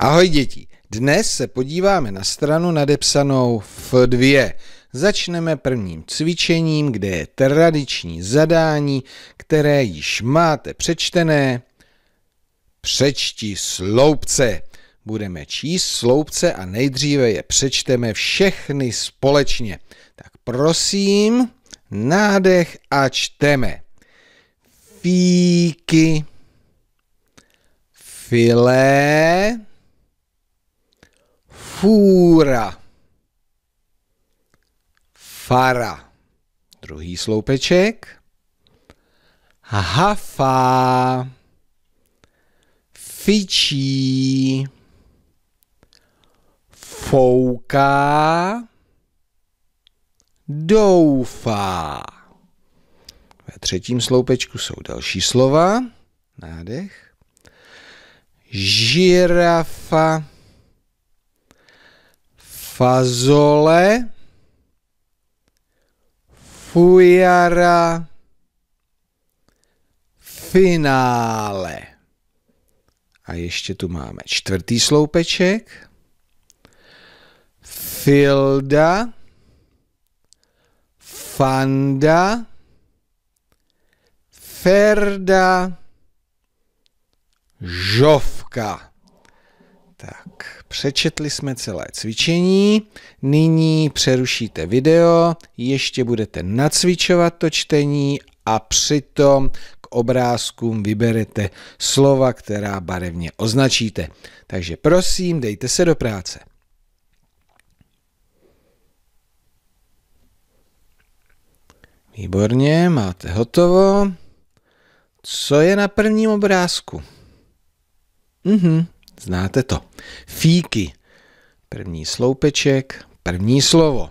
Ahoj děti, dnes se podíváme na stranu nadepsanou F2. Začneme prvním cvičením, kde je tradiční zadání, které již máte přečtené. Přečti sloupce. Budeme číst sloupce a nejdříve je přečteme všechny společně. Tak prosím, nádech a čteme. Fíky, filé, Fura, fara, druhý sloupeček, hafa, fičí, fouká, doufá. Ve třetím sloupečku jsou další slova. Nádech. Žirafa fazole, fujara, finále. A ještě tu máme čtvrtý sloupeček, filda, fanda, ferda, žovka. Tak, přečetli jsme celé cvičení, nyní přerušíte video, ještě budete nacvičovat to čtení a přitom k obrázkům vyberete slova, která barevně označíte. Takže prosím, dejte se do práce. Výborně, máte hotovo. Co je na prvním obrázku? Mhm. Znáte to. Fíky. První sloupeček, první slovo.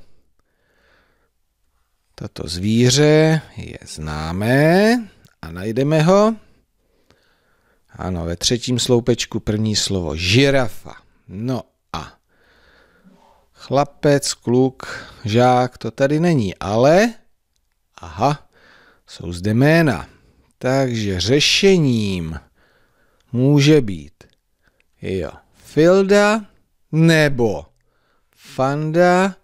Toto zvíře je známé a najdeme ho. Ano, ve třetím sloupečku první slovo žirafa. No a chlapec, kluk, žák, to tady není, ale aha, jsou zde jména. Takže řešením může být Jo. Filda nebo Fanda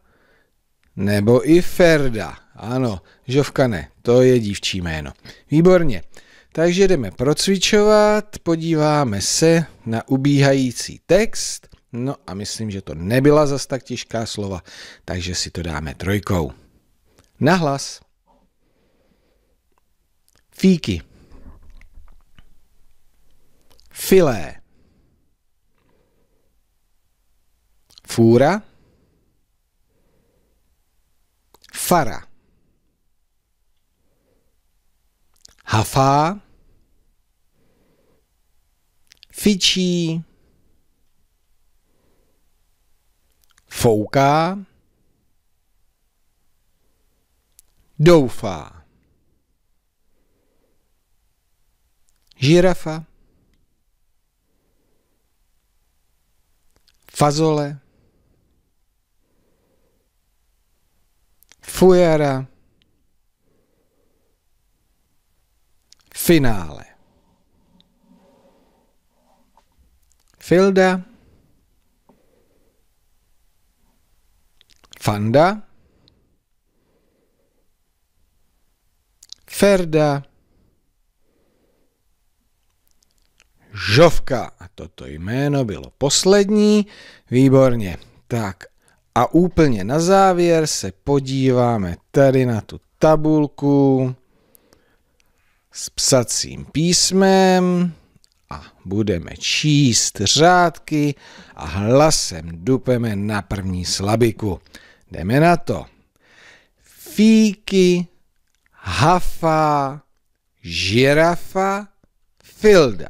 nebo i Ferda. Ano, Žovka ne, to je dívčí jméno. Výborně. Takže jdeme procvičovat, podíváme se na ubíhající text. No a myslím, že to nebyla zas tak těžká slova, takže si to dáme trojkou. Nahlas. Fíky. Filé. fura, fara, hafá, fičí, fouká, doufá. Žirafa, fazole, Fujera. Finále. Filda. Fanda. Ferda. Žovka. A toto jméno bylo poslední. Výborně. Tak a úplně na závěr se podíváme tady na tu tabulku s psacím písmem a budeme číst řádky a hlasem dupeme na první slabiku. Jdeme na to. Fíky, hafa, žirafa, filda.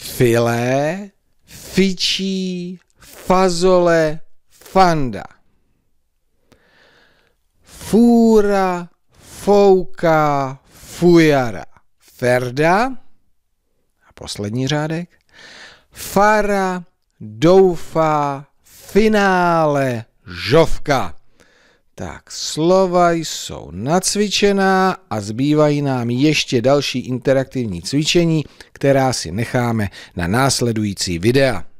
Filé, fičí, fazole fanda. fura, fouká fujara. Ferda a poslední řádek. Fara doufá finále žovka. Tak, slova jsou nacvičená a zbývají nám ještě další interaktivní cvičení, která si necháme na následující videa.